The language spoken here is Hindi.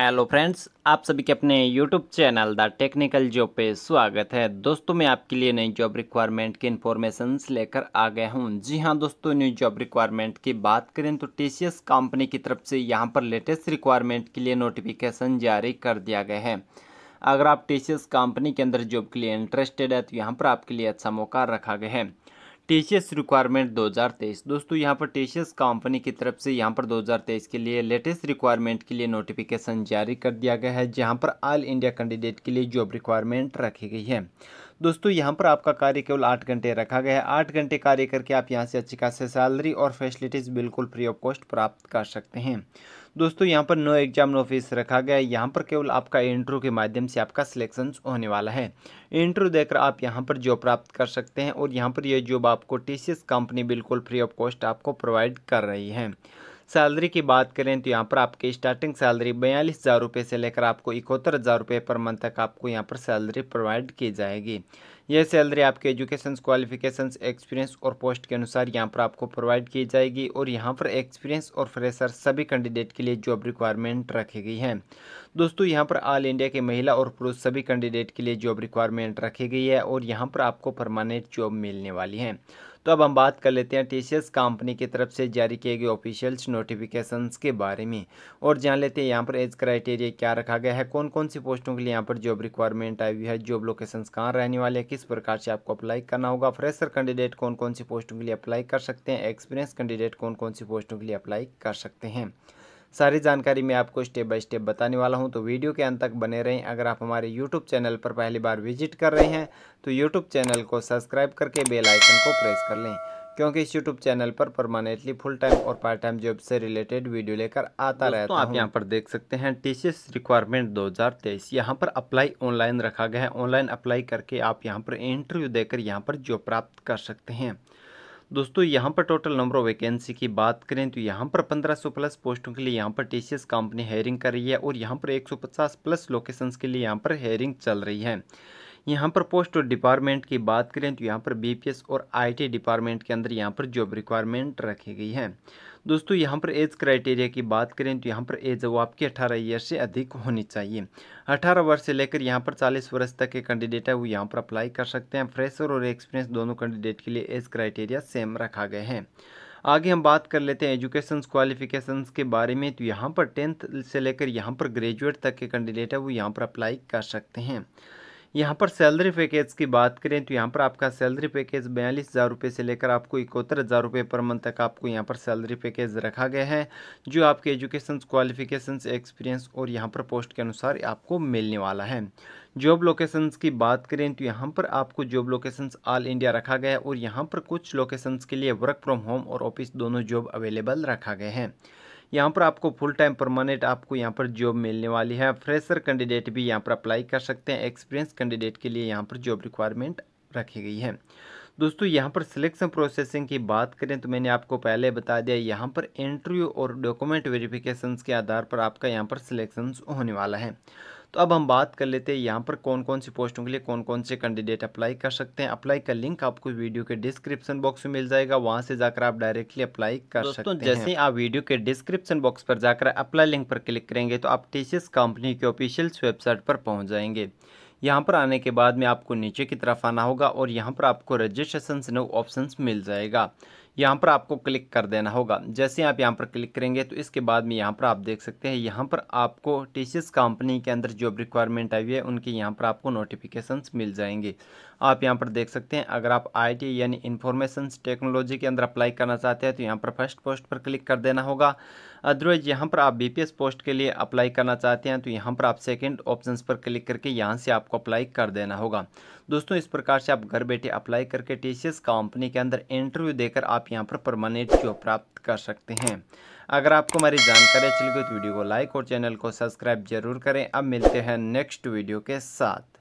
हेलो फ्रेंड्स आप सभी के अपने YouTube channel the technical job पे स्वागत है दोस्तों मैं आपके लिए नई जॉब रिक्वायरमेंट की इन्फॉर्मेशन लेकर आ गया हूँ जी हाँ दोस्तों न्यू जॉब रिक्वायरमेंट की बात करें तो टी कंपनी की तरफ से यहाँ पर लेटेस्ट रिक्वायरमेंट के लिए नोटिफिकेशन जारी कर दिया गया है अगर आप टी कंपनी के अंदर जॉब के लिए इंटरेस्टेड है तो यहाँ पर आपके लिए अच्छा मौका रखा गया है टीसीएस रिक्वायरमेंट 2023 दोस्तों यहाँ पर टीशियस कंपनी की तरफ से यहाँ पर 2023 के लिए लेटेस्ट रिक्वायरमेंट के लिए नोटिफिकेशन जारी कर दिया गया है जहाँ पर ऑल इंडिया कैंडिडेट के लिए जॉब रिक्वायरमेंट रखी गई है दोस्तों यहाँ पर आपका कार्य केवल आठ घंटे रखा गया है आठ घंटे कार्य करके आप यहाँ से अच्छी खासी सैलरी और फैसिलिटीज़ बिल्कुल फ्री ऑफ कॉस्ट प्राप्त कर सकते हैं दोस्तों यहाँ पर नो एग्जाम नो फीस रखा गया है यहाँ पर केवल आपका इंटरव्यू के माध्यम से आपका सिलेक्शन होने वाला है इंटरव्यू देकर आप यहाँ पर जॉब प्राप्त कर सकते हैं और यहाँ पर यह जॉब आपको टी कंपनी बिल्कुल फ्री ऑफ कॉस्ट आपको प्रोवाइड कर रही है सैलरी की बात करें तो यहाँ पर आपकी स्टार्टिंग सैलरी बयालीस हज़ार रुपये से लेकर आपको इकहत्तर हज़ार रुपये पर मंथ तक आपको यहाँ पर सैलरी प्रोवाइड की जाएगी यह सैलरी आपके एजुकेशन क्वालिफिकेशन एक्सपीरियंस और पोस्ट के अनुसार यहाँ पर आपको प्रोवाइड की जाएगी और यहाँ पर एक्सपीरियंस और फ्रेशर सभी कैंडिडेट के लिए जॉब रिक्वायरमेंट रखी गई है दोस्तों यहाँ पर ऑल इंडिया के महिला और पुरुष सभी कैंडिडेट के लिए जॉब रिक्वायरमेंट रखी गई है और यहाँ पर आपको परमानेंट जॉब मिलने वाली है तो अब हम बात कर लेते हैं टी कंपनी की तरफ से जारी किए गए ऑफिशियल्स नोटिफिकेशंस के बारे में और जान लेते हैं यहाँ पर एज क्राइटेरिया क्या रखा गया है कौन कौन सी पोस्टों के लिए यहाँ पर जॉब रिक्वायरमेंट आई हुई है जॉब लोकेशंस कहाँ रहने वाले हैं किस प्रकार से आपको अप्लाई करना होगा फ्रेशर कैंडिडेट कौन कौन सी पोस्टों के लिए अप्लाई कर सकते हैं एक्सपीरियंस कैंडिडेट कौन कौन सी पोस्टों के लिए अप्लाई कर सकते हैं सारी जानकारी मैं आपको स्टेप बाय स्टेप बताने वाला हूं तो वीडियो के अंत तक बने रहें अगर आप हमारे यूट्यूब चैनल पर पहली बार विजिट कर रहे हैं तो यूट्यूब चैनल को सब्सक्राइब करके बेल आइकन को प्रेस कर लें क्योंकि इस यूट्यूब चैनल पर परमानेंटली फुल टाइम और पार्ट टाइम जॉब से रिलेटेड वीडियो लेकर आता रहता है आप यहां पर देख सकते हैं टी सी एस रिक्वायरमेंट 2023 यहां पर अप्लाई ऑनलाइन रखा गया है ऑनलाइन अप्लाई करके आप यहां पर इंटरव्यू देकर यहां पर जॉब प्राप्त कर सकते हैं दोस्तों यहाँ पर टोटल नंबर ऑफ वैकेंसी की बात करें तो यहाँ पर 1500 प्लस पोस्टों के लिए यहाँ पर टी कंपनी हेयरिंग कर रही है और यहाँ पर 150 प्लस लोकेशंस के लिए यहाँ पर हेयरिंग चल रही है यहाँ पर पोस्ट और डिपार्टमेंट की बात करें तो यहाँ पर बीपीएस और आईटी डिपार्टमेंट के अंदर यहाँ पर जॉब रिक्वायरमेंट रखी गई है दोस्तों यहाँ पर एज क्राइटेरिया की बात करें तो यहाँ पर एज वो आपकी अठारह ईयर से अधिक होनी चाहिए अठारह वर्ष से लेकर यहाँ पर चालीस वर्ष तक के कैंडिडेट है वो यहाँ पर अप्लाई कर सकते हैं फ्रेशर और एक्सपीरियंस दोनों कैंडिडेट के लिए एज क्राइटेरिया सेम रखा गया है आगे हम बात कर लेते हैं एजुकेशन क्वालिफिकेशंस के बारे में तो यहाँ पर टेंथ से लेकर यहाँ पर ग्रेजुएट तक के कैंडिडेट है वो यहाँ पर अप्लाई कर सकते हैं यहाँ पर सैलरी पैकेज की बात करें तो यहाँ पर आपका सैलरी पैकेज बयालीस हज़ार रुपये से लेकर आपको इकहत्तर हज़ार रुपये पर मंथ तक आपको यहाँ पर सैलरी पैकेज रखा गया है जो आपके एजुकेशन क्वालिफिकेशन एक्सपीरियंस और यहाँ पर पोस्ट के अनुसार आपको मिलने वाला है जॉब लोकेशंस की बात करें तो यहाँ पर आपको जॉब लोकेशंस ऑल इंडिया रखा गया है और यहाँ पर कुछ लोकेशंस के लिए वर्क फ्रॉम होम और ऑफिस दोनों जॉब अवेलेबल रखा गया है यहाँ पर आपको फुल टाइम परमानेंट आपको यहाँ पर जॉब मिलने वाली है फ्रेशर कैंडिडेट भी यहाँ पर अप्लाई कर सकते हैं एक्सपीरियंस कैंडिडेट के लिए यहाँ पर जॉब रिक्वायरमेंट रखी गई है दोस्तों यहाँ पर सिलेक्शन प्रोसेसिंग की बात करें तो मैंने आपको पहले बता दिया यहाँ पर इंटरव्यू और डॉक्यूमेंट वेरिफिकेशंस के आधार पर आपका यहाँ पर सिलेक्शंस होने वाला है तो अब हम बात कर लेते हैं यहाँ पर कौन कौन सी पोस्टों के लिए कौन कौन से कैंडिडेट अप्लाई कर सकते हैं अप्लाई का लिंक आपको वीडियो के डिस्क्रिप्शन बॉक्स में मिल जाएगा वहाँ से जाकर आप डायरेक्टली अप्लाई कर सकते हैं जैसे आप वीडियो के डिस्क्रिप्शन बॉक्स पर जाकर अप्लाई लिंक पर क्लिक करेंगे तो आप टी कंपनी के ऑफिशियल वेबसाइट पर पहुँच जाएंगे यहाँ पर आने के बाद में आपको नीचे की तरफ आना होगा और यहाँ पर आपको रजिस्ट्रेशन से नो ऑप्शन मिल जाएगा यहाँ पर आपको क्लिक कर देना होगा जैसे आप यहाँ पर क्लिक करेंगे तो इसके बाद में यहाँ पर आप देख सकते हैं यहाँ पर आपको टी कंपनी के अंदर जॉब रिक्वायरमेंट आई है उनकी यहाँ पर आपको नोटिफिकेशन मिल जाएंगे आप यहाँ पर देख सकते हैं अगर आप आई यानी इन्फॉर्मेशन टेक्नोलॉजी के अंदर अप्लाई करना चाहते हैं तो यहाँ पर फर्स्ट पोस्ट पर क्लिक कर देना होगा अदरवाइज यहाँ पर आप बी पोस्ट के लिए अप्लाई करना चाहते हैं तो यहाँ पर आप सेकेंड ऑप्शन पर क्लिक करके यहाँ से आपको अप्लाई कर देना होगा दोस्तों इस प्रकार से आप घर बैठे अप्लाई करके टी कंपनी के अंदर इंटरव्यू देकर आप यहाँ पर परमानेंट जॉब प्राप्त कर सकते हैं अगर आपको हमारी जानकारी अच्छी लगी तो वीडियो को लाइक और चैनल को सब्सक्राइब जरूर करें अब मिलते हैं नेक्स्ट वीडियो के साथ